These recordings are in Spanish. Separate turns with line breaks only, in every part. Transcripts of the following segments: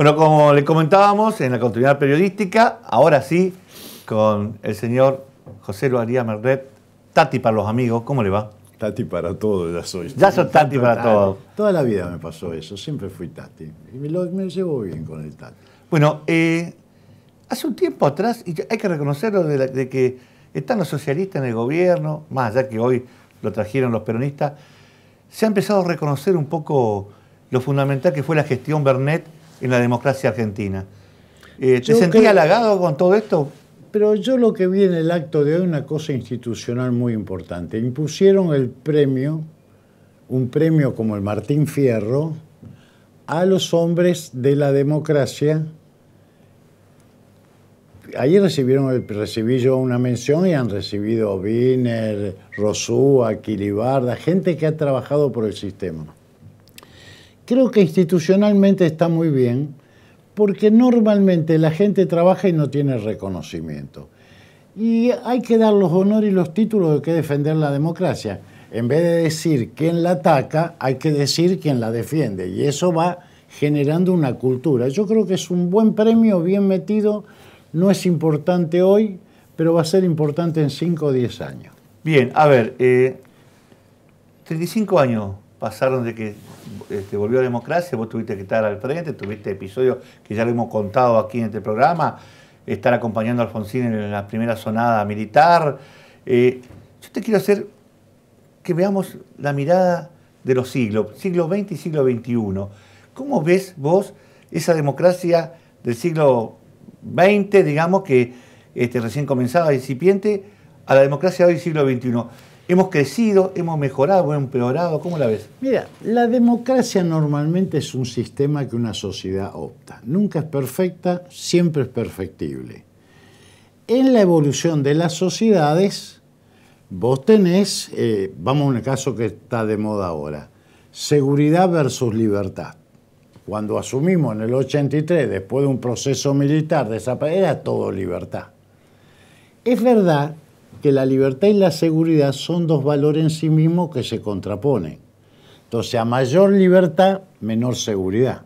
Bueno, como le comentábamos en la continuidad periodística, ahora sí, con el señor José Luaría Merret, Tati para los amigos, ¿cómo le va? Tati para todo, ya soy. Ya soy Tati para todo. Toda la vida me pasó eso, siempre fui Tati. Y me, lo, llevo bien con el Tati. Bueno, eh, hace un tiempo atrás, y hay que reconocerlo, de, de que están los socialistas en el gobierno, más allá que hoy lo trajeron los peronistas, se ha empezado a reconocer un poco lo fundamental que fue la gestión Bernet en la democracia argentina. Eh, ¿Te sentí halagado con todo
esto? Pero yo lo que vi en el acto de hoy es una cosa institucional muy importante. Impusieron el premio, un premio como el Martín Fierro, a los hombres de la democracia. Ahí recibieron el, recibí yo una mención y han recibido Wiener, Rosúa, Quilibarda, gente que ha trabajado por el sistema creo que institucionalmente está muy bien, porque normalmente la gente trabaja y no tiene reconocimiento. Y hay que dar los honores y los títulos de que defender la democracia. En vez de decir quién la ataca, hay que decir quién la defiende. Y eso va generando una cultura. Yo creo que es un buen premio, bien metido. No es importante hoy, pero va a ser importante en 5 o 10 años.
Bien, a ver, 35 eh, años pasaron de que este, volvió a la democracia, vos tuviste que estar al frente, tuviste episodios que ya lo hemos contado aquí en este programa, estar acompañando a Alfonsín en la primera sonada militar. Eh, yo te quiero hacer que veamos la mirada de los siglos, siglo XX y siglo XXI. ¿Cómo ves vos esa democracia del siglo XX, digamos, que este, recién comenzaba, incipiente, a la democracia hoy siglo XXI? ¿Hemos crecido? ¿Hemos mejorado? ¿Hemos empeorado? ¿Cómo la ves?
Mira, la democracia normalmente es un sistema que una sociedad opta. Nunca es perfecta, siempre es perfectible. En la evolución de las sociedades, vos tenés, eh, vamos a un caso que está de moda ahora, seguridad versus libertad. Cuando asumimos en el 83, después de un proceso militar, era todo libertad. Es verdad que la libertad y la seguridad son dos valores en sí mismos que se contraponen. Entonces, a mayor libertad, menor seguridad.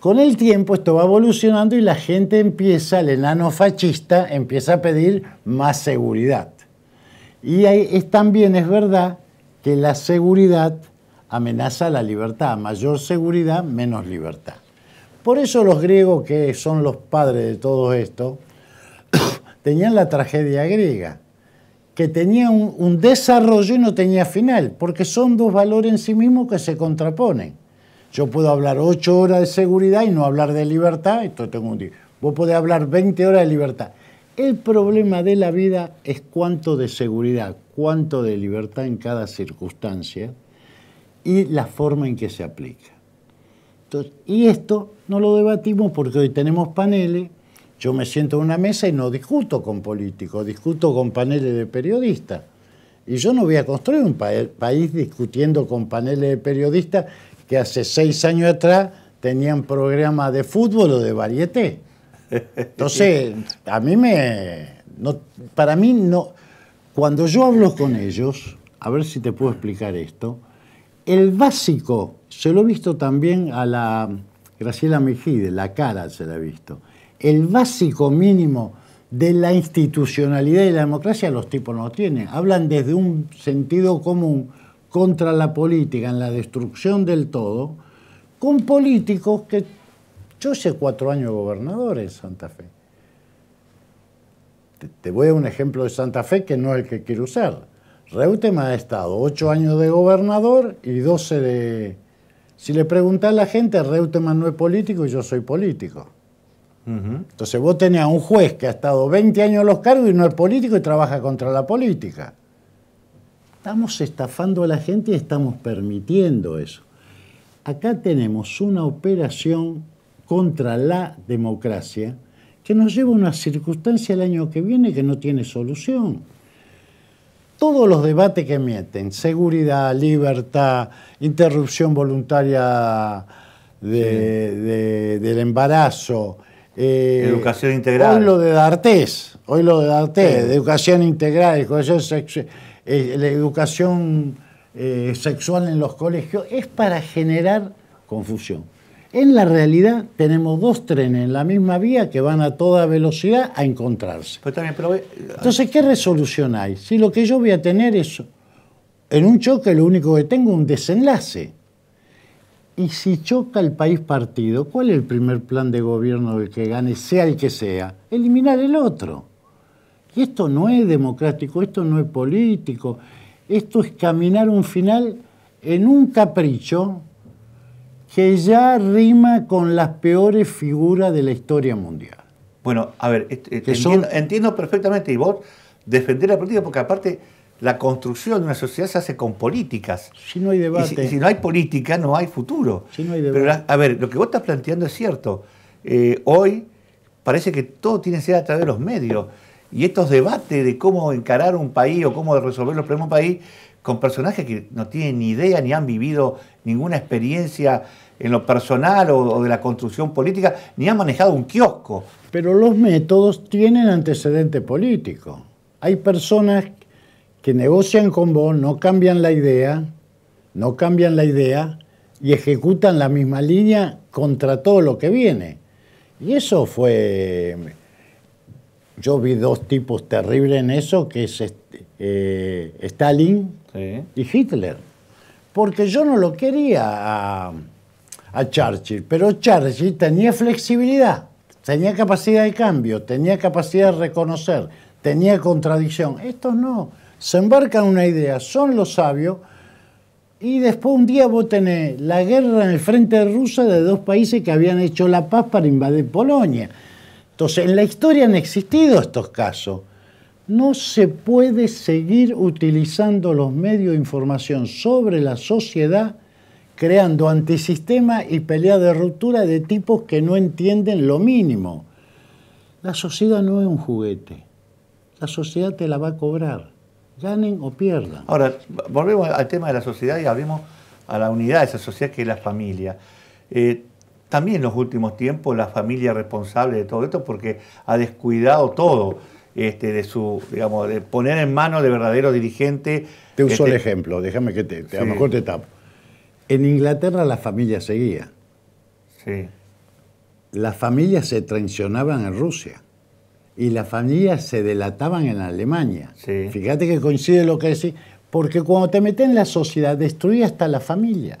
Con el tiempo esto va evolucionando y la gente empieza, el enano fascista empieza a pedir más seguridad. Y ahí también es verdad que la seguridad amenaza la libertad. Mayor seguridad, menos libertad. Por eso los griegos, que son los padres de todo esto, tenían la tragedia griega, que tenía un, desarrollo y no tenía final, porque son dos valores en sí mismos que se contraponen. Yo puedo hablar ocho horas de seguridad y no hablar de libertad, esto tengo un día. Vos podés hablar 20 horas de libertad. El problema de la vida es cuánto de seguridad, cuánto de libertad en cada circunstancia y la forma en que se aplica. y esto no lo debatimos porque hoy tenemos paneles yo me siento en una mesa y no discuto con políticos, discuto con paneles de periodistas. Y yo no voy a construir un país discutiendo con paneles de periodistas que hace seis años atrás tenían programas de fútbol o de varieté. Entonces, a mí me... para mí no... Cuando yo hablo con ellos, a ver si te puedo explicar esto, el básico, se lo he visto también a la Graciela Mejide, la cara se la he visto el básico mínimo de la institucionalidad y la democracia los tipos no tienen. Hablan desde un sentido común contra la política, en la destrucción del todo, con políticos que yo hice cuatro años gobernador en Santa Fe. Te, voy a un ejemplo de Santa Fe que no es el que quiero usar. Reutemann ha estado ocho años de gobernador y doce de... Si le preguntás a la gente, Reutemann no es político y yo soy político. Entonces vos tenés a un juez que ha estado 20 años en los cargos y no es político y trabaja contra la política. Estamos estafando a la gente y estamos permitiendo eso. Acá tenemos una operación contra la democracia que nos lleva a una circunstancia el año que viene que no tiene solución. Todos los debates que meten, seguridad, libertad, interrupción voluntaria del embarazo, eh, educación integral. Hoy lo de D'Artés, hoy lo de D'Artés, educación integral, educación eh, la educación eh, sexual en los colegios, es para generar confusión. En la realidad tenemos dos trenes en la misma vía que van a toda velocidad a encontrarse. también, Entonces, ¿qué resolución hay? Si lo que yo voy a tener es, en un choque lo único que tengo es un desenlace. Y si choca el país partido, ¿cuál es el primer plan de gobierno del que gane, sea el que sea? Eliminar el otro. Y esto no es democrático, esto no es político, esto es caminar un final en un capricho que ya rima con las peores figuras de la historia mundial.
Bueno, a ver, entiendo, perfectamente, y vos defender la política, porque aparte la construcción de una sociedad se hace con políticas. Si no hay debate. si, no hay política, no hay futuro. Si no hay debate. Pero, a ver, lo que vos estás planteando es cierto. Eh, hoy parece que todo tiene que ser a través de los medios. Y estos debates de cómo encarar un país o cómo resolver los problemas de un país con personajes que no tienen ni idea ni han vivido ninguna experiencia en lo personal o, de la construcción política, ni han manejado un kiosco. Pero los
métodos tienen antecedente político. Hay personas que negocian con vos, no cambian la idea, no cambian la idea y ejecutan la misma línea contra todo lo que viene. Y eso fue, yo vi dos tipos terribles en eso, que es este, eh, Stalin y Hitler. Porque yo no lo quería a, a Churchill, pero Churchill tenía flexibilidad, tenía capacidad de cambio, tenía capacidad de reconocer, tenía contradicción. Estos no se embarca una idea, son los sabios, y después un día vos tenés la guerra en el frente ruso de dos países que habían hecho la paz para invadir Polonia. Entonces, en la historia han existido estos casos. No se puede seguir utilizando los medios de información sobre la sociedad creando antisistema y pelea de ruptura de tipos que no entienden lo mínimo. La sociedad no es un juguete. La sociedad te la va a cobrar ganen o pierdan.
Ahora, volvemos al tema de la sociedad y abrimos a la unidad de esa sociedad que es la familia. Eh, también en los últimos tiempos la familia responsable de todo esto porque ha descuidado todo. Este, de su, digamos, de poner en manos de verdadero dirigente... Te uso el este, ejemplo, déjame que te, a lo mejor te tapo. En Inglaterra la familia seguía.
Sí. Las familias se traicionaban en Rusia y las familias se delataban en Alemania. Fíjate que coincide lo que decís, porque cuando te metes en la sociedad destruye hasta la familia.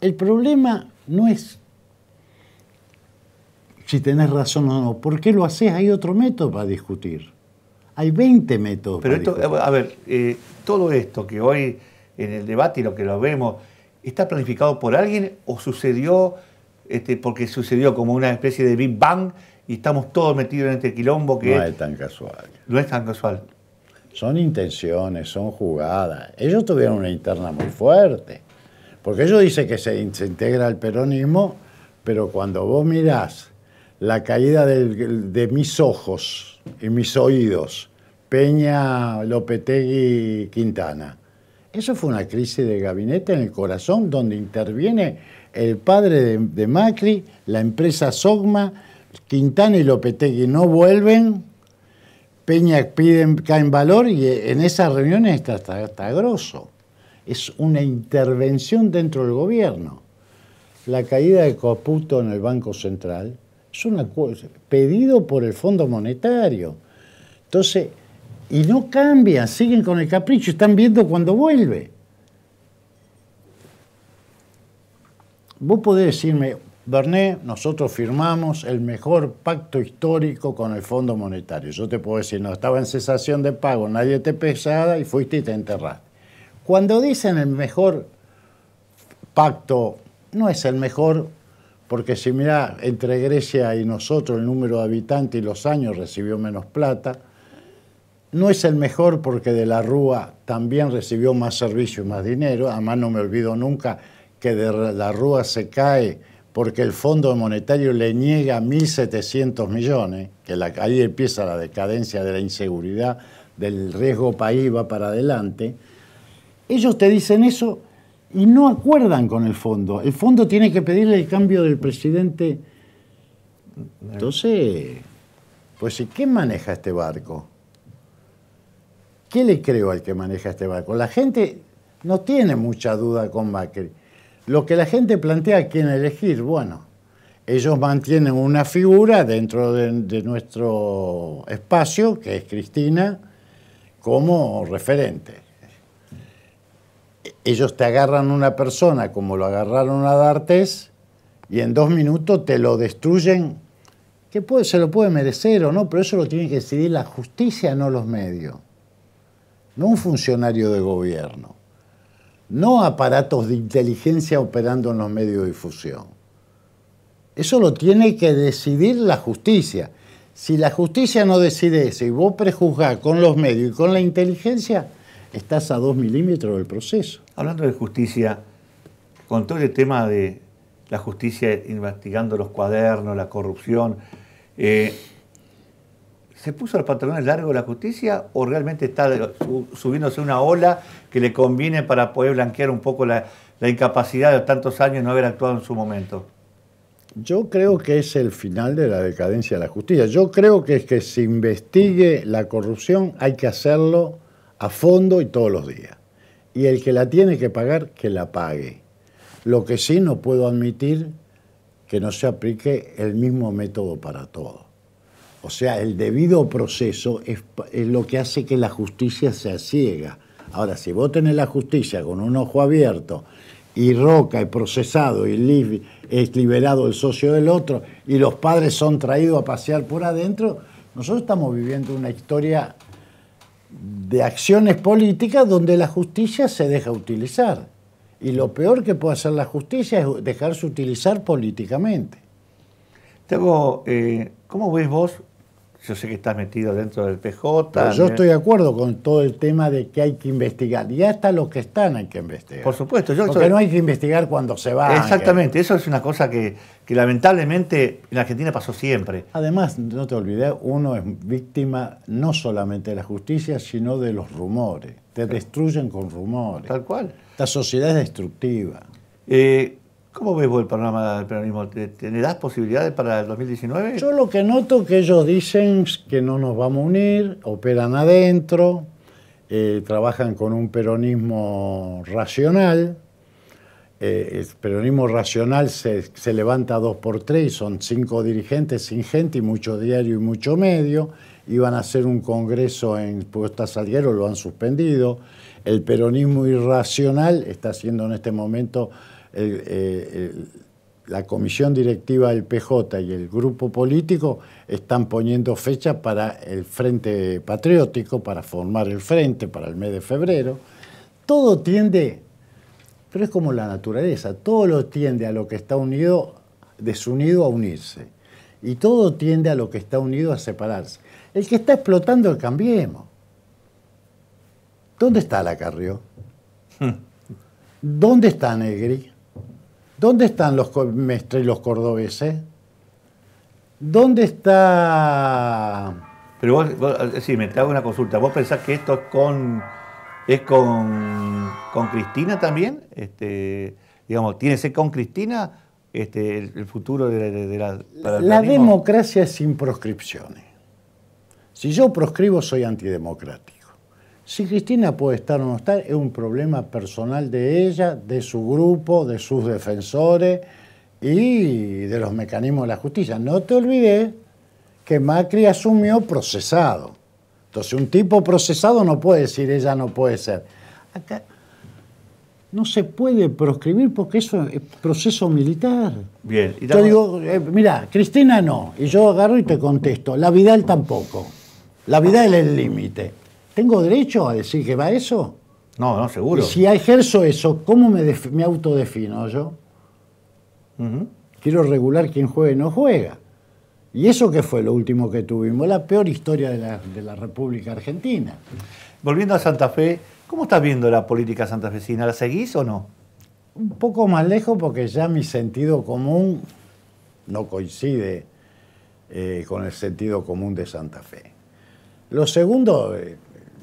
El problema no es si tenés razón o no, ¿por qué
lo haces? Hay otro método para discutir. Hay 20 métodos. Pero esto, a ver, eh, todo esto que hoy en el debate y lo que lo vemos, ¿está planificado por alguien o sucedió este, porque sucedió como una especie de Big Bang y estamos todos metidos en este quilombo que... No es tan casual.
No es tan casual. Son intenciones, son jugadas. Ellos tuvieron una interna muy fuerte, porque ellos dicen que se, integra el peronismo, pero cuando vos mirás la caída de mis ojos y mis oídos, Peña, Lopetegui, Quintana, eso fue una crisis de gabinete en el corazón donde interviene el padre de Macri, la empresa Sogma, Quintana y Lopetegui no vuelven, Peña piden, cae valor y en esas reuniones está, está, grosso. Es una intervención dentro del gobierno. La caída de Coputo en el Banco Central es un pedido por el Fondo Monetario. Entonces, y no cambian, siguen con el capricho, están viendo cuando vuelve. Vos podés decirme, Bernet, nosotros firmamos el mejor pacto histórico con el Fondo Monetario. Yo te puedo decir, no estaba en cesación de pago, nadie te pesaba y fuiste y te enterraste. Cuando dicen el mejor pacto, no es el mejor, porque si mirá, entre Grecia y nosotros el número de habitantes y los años recibió menos plata, no es el mejor porque de la Rúa también recibió más servicio y más dinero, además no me olvido nunca que de la Rúa se cae porque el Fondo Monetario le niega 1.700 millones, que ahí empieza la decadencia de la inseguridad, del riesgo país va para adelante. Ellos te dicen eso y no acuerdan con el fondo. El fondo tiene que pedirle el cambio del presidente. Entonces, pues ¿y qué maneja este barco? ¿Qué le creo al que maneja este barco? La gente no tiene mucha duda con Macri. Lo que la gente plantea quién elegir, bueno, ellos mantienen una figura dentro de, nuestro espacio, que es Cristina, como referente ellos te agarran una persona como lo agarraron a D'Artes y en dos minutos te lo destruyen, que puede, se lo puede merecer o no, pero eso lo tiene que decidir la justicia, no los medios, no un funcionario de gobierno no aparatos de inteligencia operando en los medios de difusión. Eso lo tiene que decidir la justicia. Si la justicia no decide eso y vos prejuzgás con los medios y con la inteligencia,
estás a dos milímetros del proceso. Hablando de justicia, con todo el tema de la justicia investigando los cuadernos, la corrupción, eh, ¿Se puso los largo de la justicia o realmente está subiéndose una ola que le conviene para poder blanquear un poco la, incapacidad de tantos años no haber actuado en su momento?
Yo creo que es el final de la decadencia de la justicia. Yo creo que es que se investigue la corrupción, hay que hacerlo a fondo y todos los días. Y el que la tiene que pagar, que la pague. Lo que sí no puedo admitir que no se aplique el mismo método para todo. O sea, el debido proceso es, lo que hace que la justicia sea ciega. Ahora, si vos tenés la justicia con un ojo abierto y Roca es procesado y es liberado el socio del otro y los padres son traídos a pasear por adentro, nosotros estamos viviendo una historia de acciones políticas donde la justicia se deja utilizar. Y lo peor que puede hacer la justicia es
dejarse utilizar políticamente. Tengo, eh, ¿Cómo ves vos yo sé que estás metido dentro del PJ. yo estoy
de acuerdo con todo el tema de que hay que investigar. Y hasta los que están hay que investigar.
Por supuesto. Yo Porque no hay que
investigar cuando
se va. Exactamente.
Eso es una cosa que, que, lamentablemente en Argentina pasó siempre. Además, no te olvides, uno es víctima no solamente de la justicia, sino de los rumores. Te destruyen con rumores. Tal cual. Esta sociedad es destructiva. Eh, ¿Cómo
ves vos el programa del peronismo? ¿Tenerás posibilidades para el 2019?
Yo lo que noto que ellos dicen que no nos vamos a unir, operan adentro, eh, trabajan con un peronismo racional. Eh, el peronismo racional se, levanta dos por tres son cinco dirigentes sin gente y mucho diario y mucho medio. Iban a hacer un congreso en Puesta Salguero, lo han suspendido. El peronismo irracional está haciendo en este momento eh, la comisión directiva del PJ y el grupo político están poniendo fecha para el Frente Patriótico, para formar el Frente, para el mes de febrero. Todo tiende, pero es como la naturaleza, todo lo tiende a lo que está unido, desunido a unirse. Y todo tiende a lo que está unido a separarse. El que está explotando el cambiemos. ¿Dónde está la Carrió? Hmm. ¿Dónde está Negri? ¿Dónde están los mestres y los cordobeses? ¿Dónde está...?
Pero vos, sí, me hago una consulta. ¿Vos pensás que esto es con, es con, Cristina también? Este, digamos, ¿tiene que ser con Cristina este, el, futuro de, la... Para la
democracia es sin proscripciones. Si yo proscribo, soy antidemocrático. Si Cristina puede estar o no estar, es un problema personal de ella, de su grupo, de sus defensores y de los mecanismos de la justicia. No te olvides que Macri asumió procesado. Entonces, un tipo procesado no puede decir ella no puede ser. Acá no se puede proscribir porque eso es proceso militar.
Bien. Y yo digo,
eh, mira, Cristina no. Y yo agarro y te contesto, la Vidal tampoco. La Vidal es el límite. ¿Tengo derecho a decir que va eso? No, no, seguro. si ejerzo eso, ¿cómo me, me autodefino yo? Quiero regular quién juega y no juega. Y eso que fue lo último que
tuvimos, la peor historia de la, República Argentina. Volviendo a Santa Fe, ¿cómo estás viendo la política santafesina? ¿La seguís o no? Un poco más lejos porque ya mi
sentido común no coincide eh, con el sentido común de Santa Fe. Lo segundo, eh,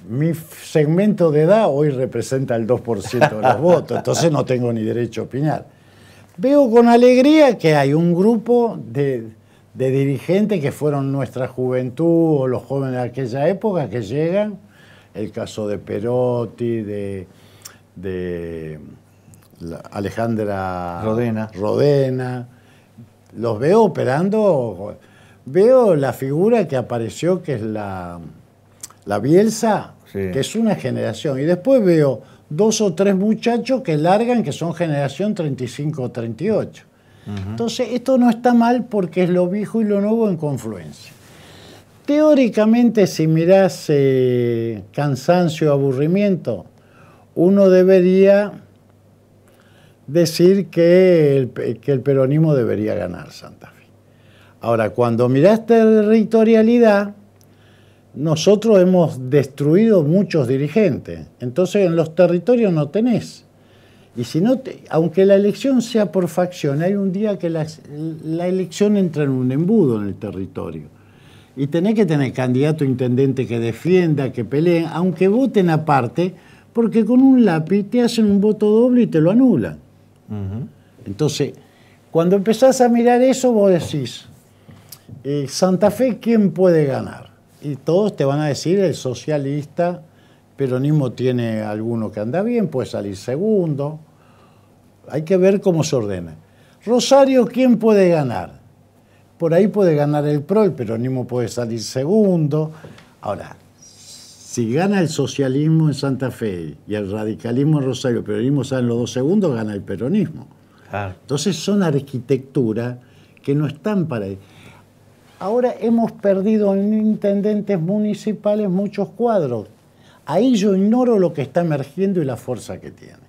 mi segmento de edad hoy representa el 2% de los votos, entonces no tengo ni derecho a opinar. Veo con alegría que hay un grupo de, dirigentes que fueron nuestra juventud o los jóvenes de aquella época que llegan, el caso de Perotti, de, de Alejandra Rodena. Los veo operando, veo la figura que apareció que es la Bielsa, que es una generación. Y después veo dos o tres muchachos que largan que son generación 35 o 38. Entonces, esto no está mal porque es lo viejo y lo nuevo en confluencia. Teóricamente, si mirás eh, cansancio, aburrimiento, uno debería decir que que el, peronismo debería ganar Santa Fe. Ahora, cuando mirás territorialidad, nosotros hemos destruido muchos dirigentes. Entonces en los territorios no tenés. Y si no, aunque la elección sea por facción, hay un día que la elección entra en un embudo en el territorio. Y tenés que tener candidato intendente que defienda, que peleen, aunque voten aparte, porque con un lápiz te hacen un voto doble y te lo anulan. Entonces, cuando empezás a mirar eso, vos decís, eh, Santa Fe, ¿quién puede ganar? y todos te van a decir el socialista peronismo tiene alguno que anda bien, puede salir segundo. Hay que ver cómo se ordena. Rosario, ¿quién puede ganar? Por ahí puede ganar el PRO, el peronismo puede salir segundo. Ahora, si gana el socialismo en Santa Fe y el radicalismo en Rosario, el peronismo sale en los dos segundos, gana el peronismo. Entonces son arquitecturas que no están para... Ahora hemos perdido en intendentes municipales muchos cuadros. Ahí yo ignoro lo que está emergiendo y la fuerza que tiene.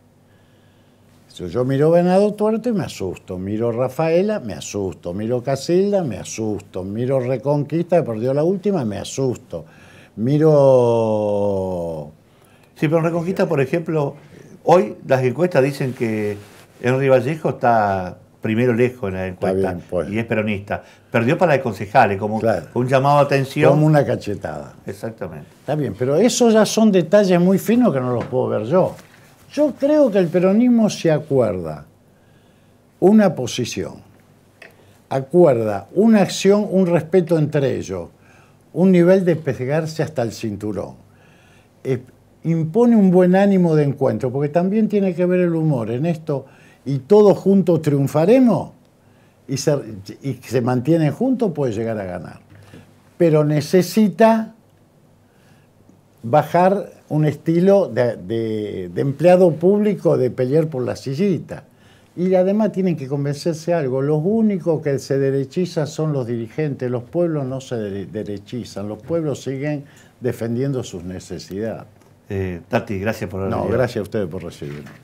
Yo miro Venado Tuerto y me asusto, miro Rafaela, me asusto, miro Casilda, me asusto, miro Reconquista, que perdió la
última, me asusto, miro... Sí, pero Reconquista, por ejemplo, hoy las encuestas dicen que Henry Vallejo está primero lejos en la encuesta pues. y es peronista. Perdió para el concejales, como un llamado a atención. Como una cachetada. Exactamente.
Está bien, pero esos ya son detalles muy finos que no los puedo ver yo. Yo creo que el peronismo se acuerda una posición, acuerda una acción, un respeto entre ellos, un nivel de pegarse hasta el cinturón. Eh, impone un buen ánimo de encuentro, porque también tiene que ver el humor en esto y todos juntos triunfaremos y se, se mantienen juntos, puede llegar a ganar. Pero necesita bajar un estilo de, empleado público de pelear por la sillita. Y además tienen que convencerse de algo. Los únicos que se derechizan son los dirigentes. Los pueblos no se derechizan. Los pueblos siguen defendiendo sus necesidades.
Eh, Tati, gracias por haber No, gracias a ustedes por recibirnos.